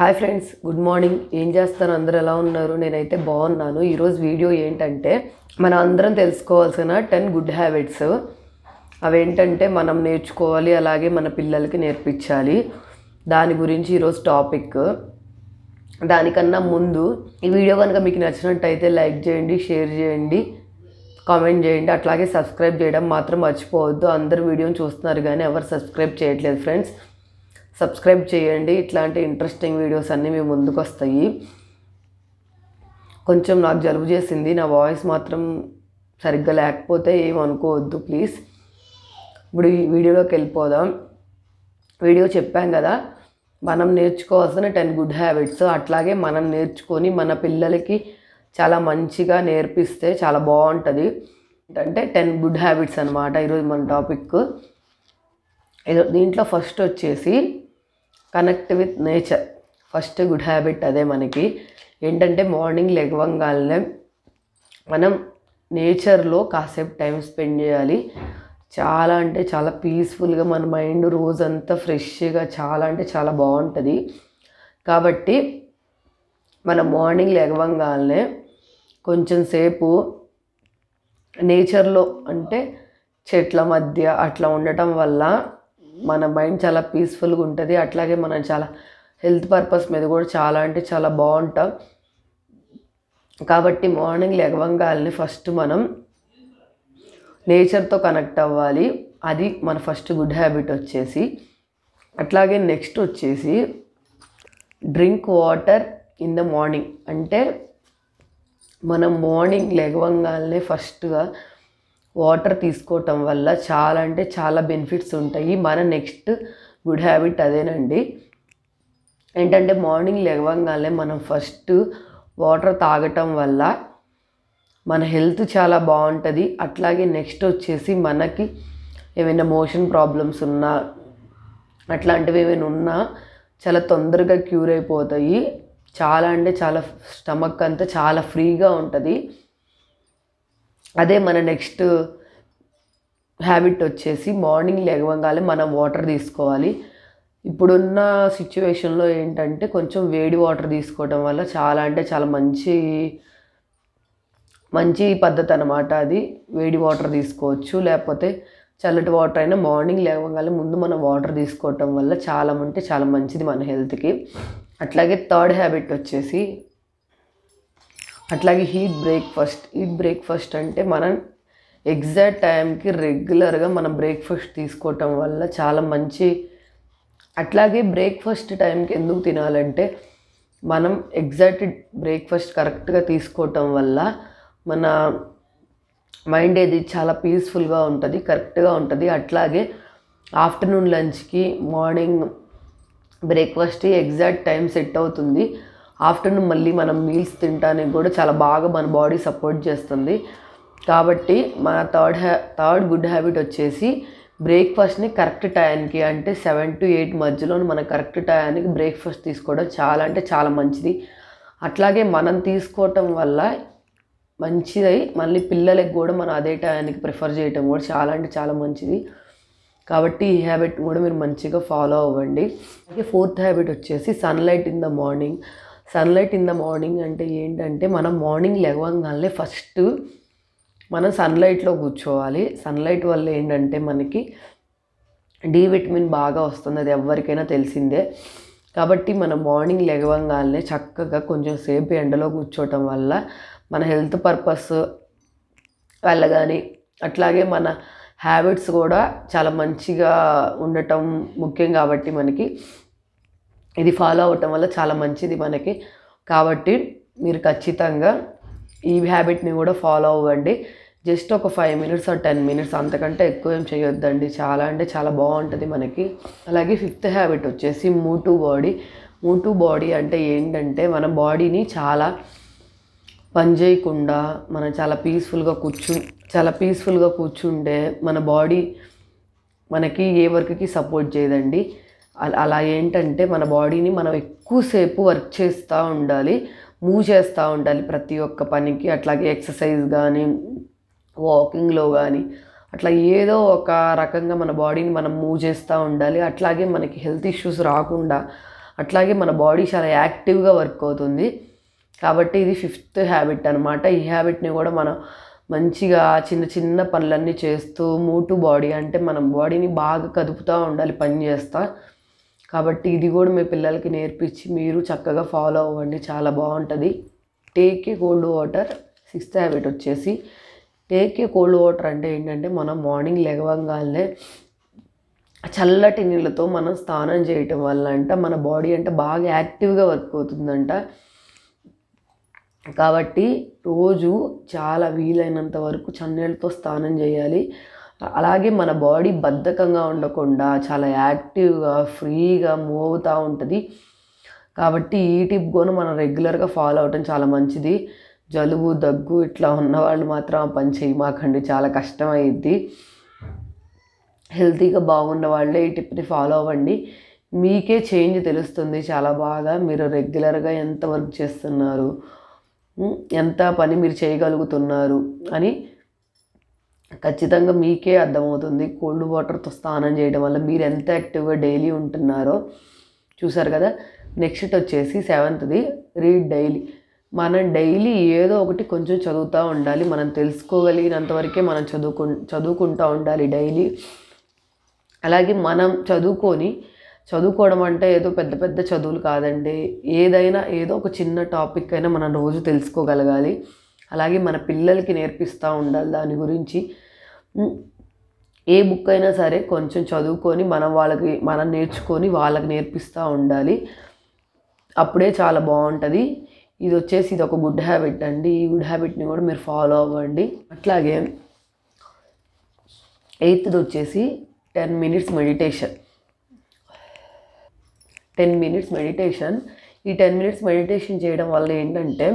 hi friends good morning ఏం చేస్తారు అందరు ఎలా ఉన్నారు నేనైతే బాగున్నాను ఈరోజు వీడియో ఏంటంటే మనం అందరం తెలుసుకోవాల్సిన టెన్ గుడ్ హ్యాబిట్స్ అవేంటంటే మనం నేర్చుకోవాలి అలాగే మన పిల్లలకి నేర్పించాలి దాని గురించి ఈరోజు టాపిక్ దానికన్నా ముందు ఈ వీడియో కనుక మీకు నచ్చినట్టయితే లైక్ చేయండి షేర్ చేయండి కామెంట్ చేయండి అట్లాగే సబ్స్క్రైబ్ చేయడం మాత్రం మర్చిపోవద్దు అందరు వీడియోని చూస్తున్నారు కానీ ఎవరు సబ్స్క్రైబ్ చేయట్లేదు ఫ్రెండ్స్ సబ్స్క్రైబ్ చేయండి ఇట్లాంటి ఇంట్రెస్టింగ్ వీడియోస్ అన్నీ మీ ముందుకు వస్తాయి కొంచెం నాకు జలుబు చేసింది నా వాయిస్ మాత్రం సరిగ్గా లేకపోతే ఏమనుకోవద్దు ప్లీజ్ ఇప్పుడు ఈ వీడియోలోకి వెళ్ళిపోదాం వీడియో చెప్పాం కదా మనం నేర్చుకోవాల్సిన టెన్ గుడ్ హ్యాబిట్స్ అట్లాగే మనం నేర్చుకొని మన పిల్లలకి చాలా మంచిగా నేర్పిస్తే చాలా బాగుంటుంది ఏంటంటే టెన్ గుడ్ హ్యాబిట్స్ అనమాట ఈరోజు మన టాపిక్ దీంట్లో ఫస్ట్ వచ్చేసి connect with nature first good habit అదే మనకి ఏంటంటే మార్నింగ్ లెగవంగానే మనం నేచర్లో కాసేపు టైం స్పెండ్ చేయాలి చాలా అంటే చాలా పీస్ఫుల్గా మన మైండ్ రోజంతా ఫ్రెష్గా చాలా అంటే చాలా బాగుంటుంది కాబట్టి మనం మార్నింగ్ లెగవంగానే కొంచెం సేపు నేచర్లో అంటే చెట్ల మధ్య అట్లా ఉండటం వల్ల మన మైండ్ చాలా పీస్ఫుల్గా ఉంటుంది అట్లాగే మనం చాలా హెల్త్ పర్పస్ మీద కూడా చాలా అంటే చాలా బాగుంటాం కాబట్టి మార్నింగ్ లెగవంగాల్ని ఫస్ట్ మనం నేచర్తో కనెక్ట్ అవ్వాలి అది మన ఫస్ట్ గుడ్ హ్యాబిట్ వచ్చేసి అట్లాగే నెక్స్ట్ వచ్చేసి drink water in the morning అంటే మనం మార్నింగ్ లెగవంగానే ఫస్ట్గా వాటర్ తీసుకోవటం వల్ల చాలా అంటే చాలా బెనిఫిట్స్ ఉంటాయి మన నెక్స్ట్ గుడ్ హ్యాబిట్ అదేనండి ఏంటంటే మార్నింగ్ లేవగానే మనం ఫస్ట్ వాటర్ తాగటం వల్ల మన హెల్త్ చాలా బాగుంటుంది అట్లాగే నెక్స్ట్ వచ్చేసి మనకి ఏమైనా మోషన్ ప్రాబ్లమ్స్ ఉన్నా అట్లాంటివి ఏమైనా ఉన్నా చాలా తొందరగా క్యూర్ అయిపోతాయి చాలా అంటే చాలా స్టమక్ అంతా చాలా ఫ్రీగా ఉంటుంది అదే మన నెక్స్ట్ హ్యాబిట్ వచ్చేసి మార్నింగ్ లేవగానే మనం వాటర్ తీసుకోవాలి ఇప్పుడున్న సిచ్యువేషన్లో ఏంటంటే కొంచెం వేడి వాటర్ తీసుకోవడం వల్ల చాలా అంటే చాలా మంచి మంచి పద్ధతి అనమాట అది వేడి వాటర్ తీసుకోవచ్చు లేకపోతే చల్లటి వాటర్ అయినా మార్నింగ్ లేవగానే ముందు మనం వాటర్ తీసుకోవటం వల్ల చాలా అంటే చాలా మంచిది మన హెల్త్కి అట్లాగే థర్డ్ హ్యాబిట్ వచ్చేసి అట్లాగే హీట్ బ్రేక్ఫాస్ట్ హీట్ బ్రేక్ఫాస్ట్ అంటే మనం ఎగ్జాక్ట్ టైంకి రెగ్యులర్గా మనం బ్రేక్ఫాస్ట్ తీసుకోవటం వల్ల చాలా మంచి అట్లాగే బ్రేక్ఫాస్ట్ టైంకి ఎందుకు తినాలంటే మనం ఎగ్జాక్ట్ బ్రేక్ఫాస్ట్ కరెక్ట్గా తీసుకోవటం వల్ల మన మైండ్ ఏది చాలా పీస్ఫుల్గా ఉంటుంది కరెక్ట్గా ఉంటుంది అట్లాగే ఆఫ్టర్నూన్ లంచ్కి morning breakfast exact time set అవుతుంది ఆఫ్టర్నూన్ మళ్ళీ మనం మీల్స్ తింటానికి కూడా చాలా బాగా మన బాడీ సపోర్ట్ చేస్తుంది కాబట్టి మన థర్డ్ హ్యా థర్డ్ గుడ్ హ్యాబిట్ వచ్చేసి బ్రేక్ఫాస్ట్ని కరెక్ట్ టైంకి అంటే సెవెన్ టు ఎయిట్ మధ్యలో మనం కరెక్ట్ టైంకి బ్రేక్ఫాస్ట్ తీసుకోవడం చాలా అంటే చాలా మంచిది అట్లాగే మనం తీసుకోవటం వల్ల మంచిదై మళ్ళీ పిల్లలకి కూడా మనం అదే టైంకి ప్రిఫర్ చేయటం కూడా చాలా అంటే చాలా మంచిది కాబట్టి ఈ హ్యాబిట్ కూడా మీరు మంచిగా ఫాలో అవ్వండి అలాగే ఫోర్త్ హ్యాబిట్ వచ్చేసి sunlight in the morning sunlight in the morning అంటే ఏంటంటే మనం మార్నింగ్ లెగవంగానే ఫస్ట్ మనం సన్లైట్లో కూర్చోవాలి సన్లైట్ వల్ల ఏంటంటే మనకి డి విటమిన్ బాగా వస్తుంది అది ఎవరికైనా తెలిసిందే కాబట్టి మన మార్నింగ్ లెగవంగానే చక్కగా కొంచెం సేపు ఎండలో కూర్చోవటం వల్ల మన హెల్త్ పర్పస్ వల్ల కానీ అట్లాగే మన హ్యాబిట్స్ కూడా చాలా మంచిగా ఉండటం ముఖ్యం కాబట్టి మనకి ఇది ఫాలో అవటం వల్ల చాలా మంచిది మనకి కాబట్టి మీరు ఖచ్చితంగా ఈ హ్యాబిట్ని కూడా ఫాలో అవ్వండి జస్ట్ ఒక five minutes or ten minutes అంతకంటే ఎక్కువ ఏం చేయొద్దండి చాలా అంటే చాలా బాగుంటుంది మనకి అలాగే ఫిఫ్త్ హ్యాబిట్ వచ్చేసి టు బాడీ మూటు బాడీ అంటే ఏంటంటే మన బాడీని చాలా పని చేయకుండా మనం చాలా పీస్ఫుల్గా కూర్చు చాలా పీస్ఫుల్గా కూర్చుంటే మన బాడీ మనకి ఏ వర్క్కి సపోర్ట్ చేయదండి అలా ఏంటంటే మన బాడీని మనం ఎక్కువసేపు వర్క్ చేస్తూ ఉండాలి మూవ్ చేస్తూ ఉండాలి ప్రతి ఒక్క పనికి అట్లాగే ఎక్సర్సైజ్ కానీ వాకింగ్లో కానీ అట్లా ఏదో ఒక రకంగా మన బాడీని మనం మూవ్ చేస్తూ ఉండాలి అట్లాగే మనకి హెల్త్ ఇష్యూస్ రాకుండా అట్లాగే మన బాడీ చాలా యాక్టివ్గా వర్క్ అవుతుంది కాబట్టి ఇది ఫిఫ్త్ హ్యాబిట్ అనమాట ఈ హ్యాబిట్ని కూడా మనం మంచిగా చిన్న చిన్న పనులన్నీ చేస్తూ మూటు బాడీ అంటే మనం బాడీని బాగా కదుపుతూ ఉండాలి పని చేస్తా కాబట్టి ఇది కూడా మీ పిల్లలకి నేర్పించి మీరు చక్కగా ఫాలో అవ్వండి చాలా బాగుంటుంది take a cold water sixth habit వచ్చేసి టేక్ ఏ కోల్డ్ వాటర్ అంటే ఏంటంటే మనం మార్నింగ్ లెగవంగానే చల్లటి నీళ్ళతో మనం స్నానం చేయటం వల్ల అంట మన బాడీ అంటే బాగా యాక్టివ్గా వర్క్ అవుతుందంట కాబట్టి రోజు చాలా వీలైనంత వరకు చన్నీళ్ళతో స్నానం చేయాలి అలాగే మన బాడీ బద్ధకంగా ఉండకుండా చాలా యాక్టివ్గా ఫ్రీగా మూవ్ అవుతూ ఉంటుంది కాబట్టి ఈ టిప్ కూడా మనం రెగ్యులర్గా ఫాలో అవటం చాలా మంచిది జలుబు దగ్గు ఇట్లా ఉన్నవాళ్ళు మాత్రం ఆ పని చేయమాకండి చాలా కష్టమైద్ది హెల్తీగా బాగున్న వాళ్ళే ఈ టిప్ని ఫాలో అవ్వండి మీకే చేంజ్ తెలుస్తుంది చాలా బాగా మీరు రెగ్యులర్గా ఎంత వర్క్ చేస్తున్నారు ఎంత పని మీరు చేయగలుగుతున్నారు అని ఖచ్చితంగా మీకే అర్థమవుతుంది కోల్డ్ వాటర్తో స్నానం చేయడం వల్ల మీరు ఎంత యాక్టివ్గా డైలీ ఉంటున్నారో చూసారు కదా నెక్స్ట్ వచ్చేసి సెవెంత్ది రీడ్ డైలీ మనం డైలీ ఏదో ఒకటి కొంచెం చదువుతూ ఉండాలి మనం తెలుసుకోగలిగినంత వరకే మనం చదువుకు చదువుకుంటూ ఉండాలి డైలీ అలాగే మనం చదువుకొని చదువుకోవడం అంటే ఏదో పెద్ద పెద్ద చదువులు కాదండి ఏదైనా ఏదో ఒక చిన్న టాపిక్ అయినా మనం రోజు తెలుసుకోగలగాలి అలాగే మన పిల్లలకి నేర్పిస్తూ ఉండాలి దాని గురించి ఏ బుక్ అయినా సరే కొంచెం చదువుకొని మనం వాళ్ళకి మనం నేర్చుకొని వాళ్ళకి నేర్పిస్తూ ఉండాలి అప్పుడే చాలా బాగుంటుంది ఇది వచ్చేసి ఇది ఒక గుడ్ హ్యాబిట్ అండి ఈ గుడ్ హ్యాబిట్ని కూడా మీరు ఫాలో అవ్వండి అట్లాగే ఎయిత్ది వచ్చేసి ten minutes meditation ten minutes meditation ఈ టెన్ మినిట్స్ మెడిటేషన్ చేయడం వల్ల ఏంటంటే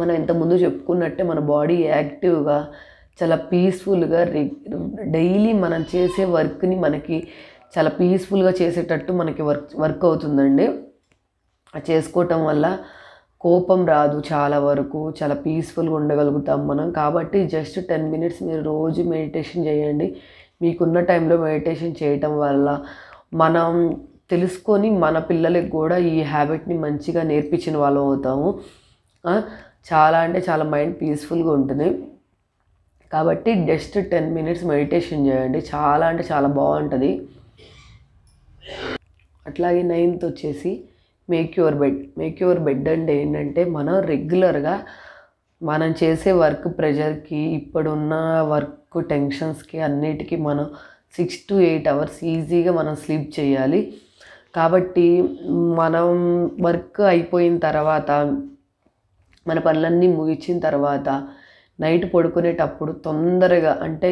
మనం ఇంతకుముందు చెప్పుకున్నట్టే మన బాడీ యాక్టివ్గా చాలా పీస్ఫుల్గా డైలీ మనం చేసే వర్క్ని మనకి చాలా పీస్ఫుల్గా చేసేటట్టు మనకి వర్క్ వర్క్ అవుతుందండి చేసుకోవటం వల్ల కోపం రాదు చాలా వరకు చాలా పీస్ఫుల్గా ఉండగలుగుతాం మనం కాబట్టి జస్ట్ టెన్ మినిట్స్ మీరు రోజు మెడిటేషన్ చేయండి మీకున్న టైంలో మెడిటేషన్ చేయటం వల్ల మనం తెలుసుకొని మన పిల్లలకి కూడా ఈ హ్యాబిట్ని మంచిగా నేర్పించిన వాళ్ళం అవుతాము చాలా అంటే చాలా మైండ్ పీస్ఫుల్గా ఉంటుంది కాబట్టి జస్ట్ టెన్ మినిట్స్ మెడిటేషన్ చేయండి చాలా అంటే చాలా బాగుంటుంది అట్లాగే నైన్త్ వచ్చేసి make your bed make your bed అంటే ఏంటంటే మనం రెగ్యులర్గా మనం చేసే వర్క్ ప్రెషర్కి ఇప్పుడున్న వర్క్ టెన్షన్స్కి అన్నిటికీ మనం సిక్స్ టు ఎయిట్ అవర్స్ ఈజీగా మనం స్లీప్ చేయాలి కాబట్టి మనం వర్క్ అయిపోయిన తర్వాత మన పనులన్నీ ముగిచిన తర్వాత నైట్ పడుకునేటప్పుడు తొందరగా అంటే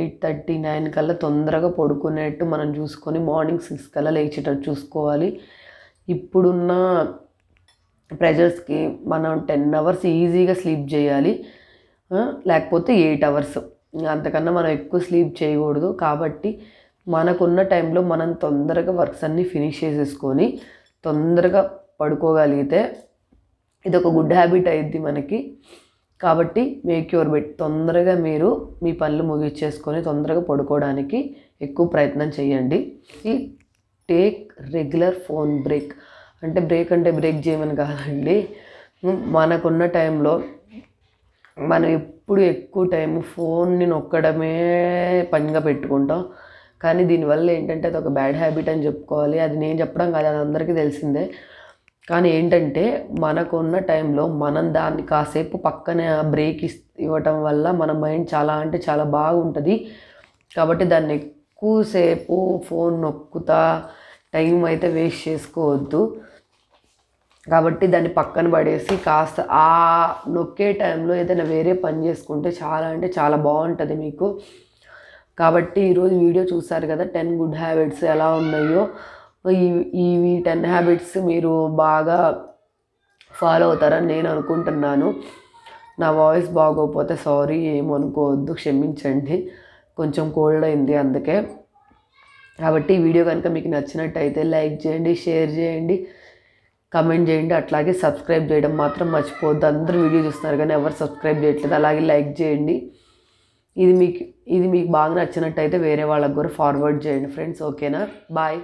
ఎయిట్ థర్టీ నైన్ కల్లా తొందరగా పడుకునేట్టు మనం చూసుకొని మార్నింగ్ సిక్స్ కల్లా లేచేటట్టు చూసుకోవాలి ఇప్పుడున్న ప్రెజర్స్కి మనం టెన్ అవర్స్ ఈజీగా స్లీప్ చేయాలి లేకపోతే ఎయిట్ అవర్స్ అంతకన్నా మనం ఎక్కువ స్లీప్ చేయకూడదు కాబట్టి మనకున్న టైంలో మనం తొందరగా వర్క్స్ అన్నీ ఫినిష్ చేసేసుకొని తొందరగా పడుకోగలిగితే ఇది ఒక గుడ్ హ్యాబిట్ అయింది మనకి కాబట్టి మేక్ యువర్ బెడ్ తొందరగా మీరు మీ పనులు ముగించేసుకొని తొందరగా పడుకోవడానికి ఎక్కువ ప్రయత్నం చేయండి టేక్ రెగ్యులర్ ఫోన్ బ్రేక్ అంటే బ్రేక్ అంటే బ్రేక్ చేయమని కాదండి మనకున్న టైంలో మనం ఎప్పుడు ఎక్కువ టైం ఫోన్ని నొక్కడమే పనిగా పెట్టుకుంటాం కానీ దీనివల్ల ఏంటంటే అది ఒక బ్యాడ్ హ్యాబిట్ అని చెప్పుకోవాలి అది నేను చెప్పడం కాదు అది అందరికీ తెలిసిందే కానీ ఏంటంటే మనకున్న టైంలో మనం దాన్ని కాసేపు పక్కనే బ్రేక్ ఇవ్వటం వల్ల మన మైండ్ చాలా అంటే చాలా బాగుంటుంది కాబట్టి దాన్ని ఎక్కువసేపు ఫోన్ నొక్కుతా టైం అయితే వేస్ట్ చేసుకోవద్దు కాబట్టి దాన్ని పక్కన పడేసి కాస్త ఆ నొక్కే టైంలో ఏదైనా వేరే పని చేసుకుంటే చాలా అంటే చాలా బాగుంటుంది మీకు కాబట్టి ఈరోజు వీడియో చూసారు కదా టెన్ గుడ్ హ్యాబిట్స్ ఎలా ఉన్నాయో ఈ ఇవి టెన్ హ్యాబిట్స్ మీరు బాగా ఫాలో అవుతారని నేను అనుకుంటున్నాను నా వాయిస్ బాగోకపోతే సారీ ఏమనుకోవద్దు క్షమించండి కొంచెం కోల్డ్ అయింది అందుకే కాబట్టి ఈ వీడియో కనుక మీకు నచ్చినట్టయితే లైక్ చేయండి షేర్ చేయండి కమెంట్ చేయండి అట్లాగే సబ్స్క్రైబ్ చేయడం మాత్రం మర్చిపోవద్దు అందరూ వీడియో చూస్తున్నారు కానీ ఎవరు సబ్స్క్రైబ్ చేయట్లేదు అలాగే లైక్ చేయండి ఇది మీకు ఇది మీకు బాగా నచ్చినట్టయితే వేరే వాళ్ళకు కూడా ఫార్వర్డ్ చేయండి ఫ్రెండ్స్ ఓకేనా బాయ్